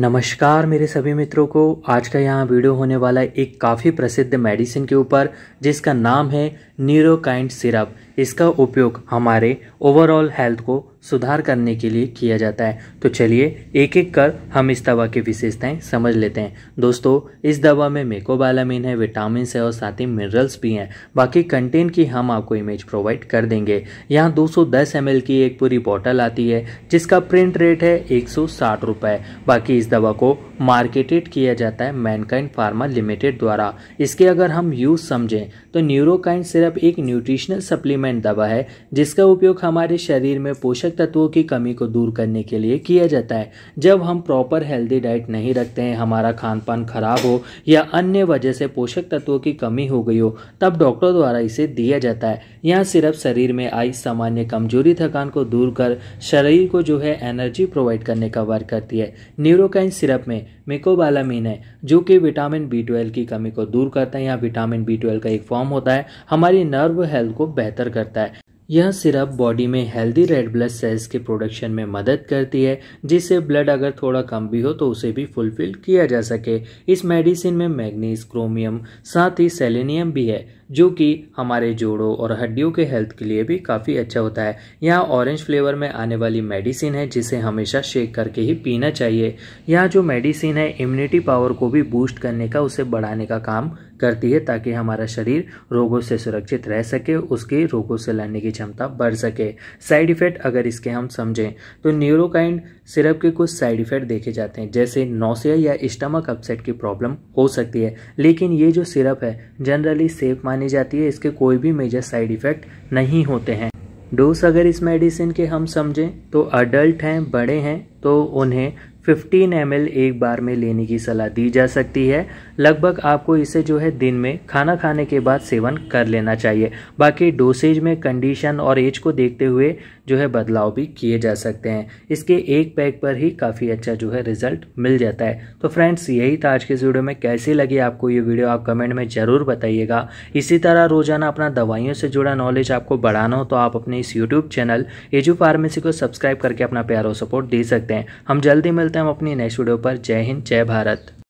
नमस्कार मेरे सभी मित्रों को आज का यहाँ वीडियो होने वाला है एक काफ़ी प्रसिद्ध मेडिसिन के ऊपर जिसका नाम है नीरोकाइंड सिरप इसका उपयोग हमारे ओवरऑल हेल्थ को सुधार करने के लिए किया जाता है तो चलिए एक एक कर हम इस दवा की विशेषताएं समझ लेते हैं दोस्तों इस दवा में मेकोबालामिन है विटामिन है और साथ ही मिनरल्स भी हैं बाकी कंटेंट की हम आपको इमेज प्रोवाइड कर देंगे यहाँ 210 सौ की एक पूरी बॉटल आती है जिसका प्रिंट रेट है एक सौ बाकी इस दवा को मार्केटेड किया जाता है मैनकाइंड फार्मा लिमिटेड द्वारा इसके अगर हम यूज समझें तो न्यूरोकाइंड सिर्फ एक न्यूट्रिशनल सप्लीमेंट दवा है जिसका उपयोग हमारे शरीर में पोषक तत्वों की कमी को दूर करने के लिए किया जाता है जब हम प्रॉपर हेल्दी डाइट नहीं रखते हैं हमारा खान पान खराब हो या अन्य वजह से पोषक तत्वों की कमी हो गई हो तब डॉक्टर द्वारा इसे दिया जाता है यह सिर्फ शरीर में आई सामान्य कमजोरी थकान को दूर कर शरीर को जो है एनर्जी प्रोवाइड करने का वर्क करती है न्यूरोकाइन सिरप में मिकोबालामीन है जो कि विटामिन बी ट्वेल्व की कमी को दूर करता है यहाँ विटामिन बी ट्वेल्व का एक फॉर्म होता है हमारी नर्व हेल्थ को बेहतर करता है यह सिरप बॉडी में हेल्दी रेड ब्लड सेल्स के प्रोडक्शन में मदद करती है जिससे ब्लड अगर थोड़ा कम भी हो तो उसे भी फुलफिल किया जा सके इस मेडिसिन में मैग्नीज क्रोमियम साथ ही सेलेनियम भी है जो कि हमारे जोड़ों और हड्डियों के हेल्थ के लिए भी काफ़ी अच्छा होता है यहाँ ऑरेंज फ्लेवर में आने वाली मेडिसिन है जिसे हमेशा शेक करके ही पीना चाहिए यहाँ जो मेडिसिन है इम्यूनिटी पावर को भी बूस्ट करने का उसे बढ़ाने का काम करती है ताकि हमारा शरीर रोगों से सुरक्षित रह सके उसके रोगों से लड़ने की क्षमता बढ़ सके साइड इफ़ेक्ट अगर इसके हम समझें तो न्यूरोकाइंड सिरप के कुछ साइड इफ़ेक्ट देखे जाते हैं जैसे नौसिया या स्टमक अपसेट की प्रॉब्लम हो सकती है लेकिन ये जो सिरप है जनरली सेफ मान मानी जाती है इसके कोई भी मेजर साइड इफ़ेक्ट नहीं होते हैं डोज अगर इस मेडिसिन के हम समझें तो अडल्ट हैं बड़े हैं तो उन्हें 15 एम एक बार में लेने की सलाह दी जा सकती है लगभग आपको इसे जो है दिन में खाना खाने के बाद सेवन कर लेना चाहिए बाकी डोसेज में कंडीशन और एज को देखते हुए जो है बदलाव भी किए जा सकते हैं इसके एक पैक पर ही काफ़ी अच्छा जो है रिजल्ट मिल जाता है तो फ्रेंड्स यही था आज के वीडियो में कैसी लगी आपको ये वीडियो आप कमेंट में ज़रूर बताइएगा इसी तरह रोजाना अपना दवाइयों से जुड़ा नॉलेज आपको बढ़ाना हो तो आप अपने इस यूट्यूब चैनल एजू फार्मेसी को सब्सक्राइब करके अपना प्यारो सपोर्ट दे सकते हैं हम जल्दी मिलते हैं मिलते हैं हम अपनी नेक्स्ट वीडियो पर जय हिंद जय भारत